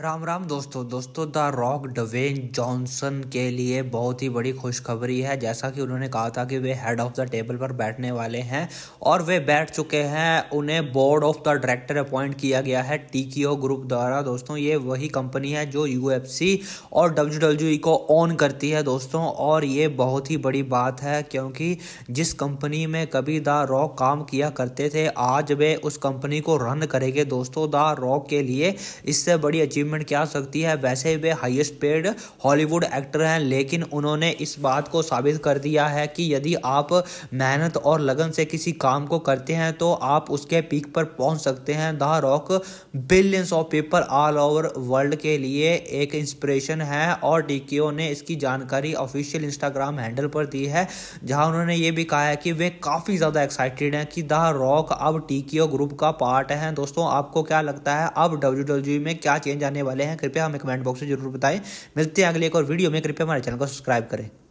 राम राम दोस्तों दोस्तों the rock Dwayne Johnson के लिए बहुत ही बड़ी खुशखबरी है जैसा कि उन्होंने कहा था कि वे हेड ऑफ द टेबल पर बैठने वाले हैं और वे बैठ चुके हैं उन्हें board of the director appoint किया गया है टीकीओ ग्रुप द्वारा दोस्तों ये वही कंपनी है जो यू और डब्ल्यू e को ऑन करती है दोस्तों और ये बहुत ही बड़ी बात है क्योंकि जिस कंपनी में कभी द रॉक काम किया करते थे आज वे उस कंपनी को रन करेंगे दोस्तों द रॉक के लिए इससे बड़ी अचीवमेंट अचीवमेंट क्या सकती है वैसे वे हाईएस्ट पेड हॉलीवुड एक्टर हैं लेकिन उन्होंने इस बात को साबित कर दिया है कि यदि आप मेहनत और लगन से किसी काम को करते हैं तो आप उसके पीक पर पहुंच सकते हैं the Rock billions of people all over world के लिए एक इंस्पिरेशन है और डीकेओ ने इसकी जानकारी ऑफिशियल इंस्टाग्राम हैंडल पर दी है जहां उन्होंने ये भी कहा है कि वे काफ़ी ज़्यादा एक्साइटेड हैं कि द रॉक अब टीकेओ ग्रुप का पार्ट है दोस्तों आपको क्या लगता है अब डब्ल्यू में क्या चेंज आने होने वाले हैं कृपया हमें कमेंट बॉक्स में जरूर बताएं मिलते हैं अगले एक और वीडियो में कृपया हमारे चैनल को सब्सक्राइब करें